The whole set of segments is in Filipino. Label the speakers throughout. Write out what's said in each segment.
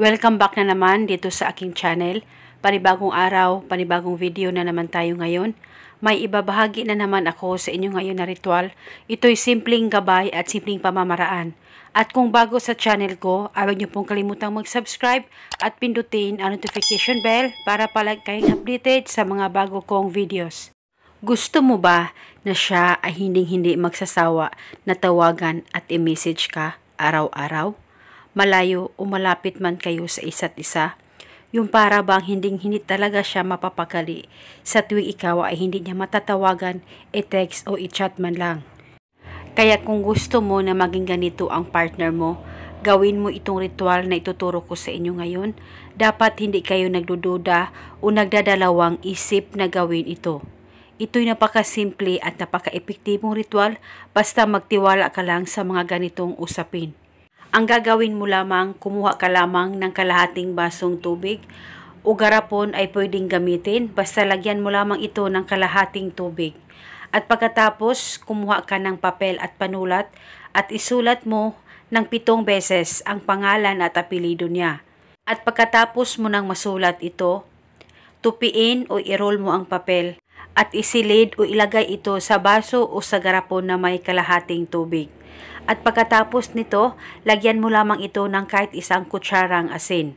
Speaker 1: Welcome back na naman dito sa aking channel. Panibagong araw, panibagong video na naman tayo ngayon. May ibabahagi na naman ako sa inyo ngayon na ritual. Ito'y simpleng gabay at simpleng pamamaraan. At kung bago sa channel ko, awag niyo pong kalimutang mag-subscribe at pindutin ang notification bell para palagi kayong updated sa mga bago kong videos. Gusto mo ba na siya ay hindi hindi magsasawa na tawagan at i-message ka araw-araw? malayo o malapit man kayo sa isa't isa. Yung para bang hinding hindi talaga siya mapapakali sa tuwing ikaw ay hindi niya matatawagan, e-text o e-chat man lang. Kaya kung gusto mo na maging ganito ang partner mo, gawin mo itong ritual na ituturo ko sa inyo ngayon. Dapat hindi kayo nagdududa o nagdadalawang isip na gawin ito. Ito'y napakasimple at napaka-epektibong ritual basta magtiwala ka lang sa mga ganitong usapin. Ang gagawin mo lamang, kumuha ka lamang ng kalahating basong tubig o garapon ay pwedeng gamitin basta lagyan mo lamang ito ng kalahating tubig. At pagkatapos, kumuha ka ng papel at panulat at isulat mo ng pitong beses ang pangalan at apelido niya. At pagkatapos mo nang masulat ito, tupiin o i-roll mo ang papel at isilid o ilagay ito sa baso o sa garapon na may kalahating tubig at pagkatapos nito, lagyan mo lamang ito ng kahit isang kutsarang asin.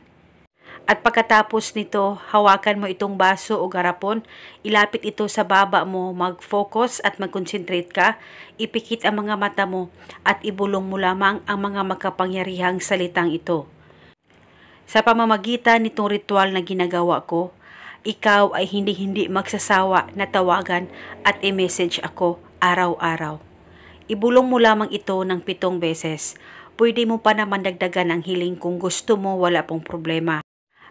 Speaker 1: At pagkatapos nito, hawakan mo itong baso o garapon, ilapit ito sa baba mo, mag-focus at mag-concentrate ka, ipikit ang mga mata mo at ibulong mo lamang ang mga makapangyarihang salitang ito. Sa pamamagitan nitong ritual na ginagawa ko, ikaw ay hindi-hindi magsasawa na tawagan at i-message ako araw-araw. Ibulong mo lamang ito ng pitong beses. Pwede mo pa naman dagdagan ang hiling kung gusto mo wala pong problema.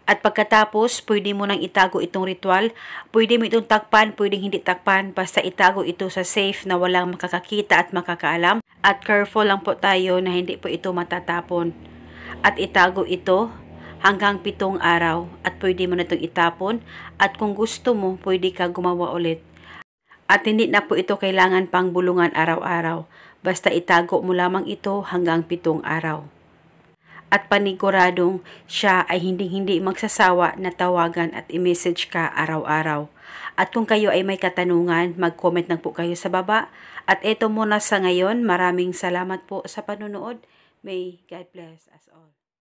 Speaker 1: At pagkatapos, pwede mo nang itago itong ritual. Pwede mo itong takpan, pwedeng hindi takpan, basta itago ito sa safe na walang makakakita at makakaalam. At careful lang po tayo na hindi po ito matatapon. At itago ito hanggang pitong araw at pwede mo na itong itapon at kung gusto mo pwede ka gumawa ulit at hindi na po ito kailangan pang bulungan araw-araw, basta itago mo lamang ito hanggang pitong araw. At paniguradong siya ay hindi-hindi magsasawa na tawagan at i-message ka araw-araw. At kung kayo ay may katanungan, mag-comment na po kayo sa baba. At ito muna sa ngayon, maraming salamat po sa panonood. May God bless us all.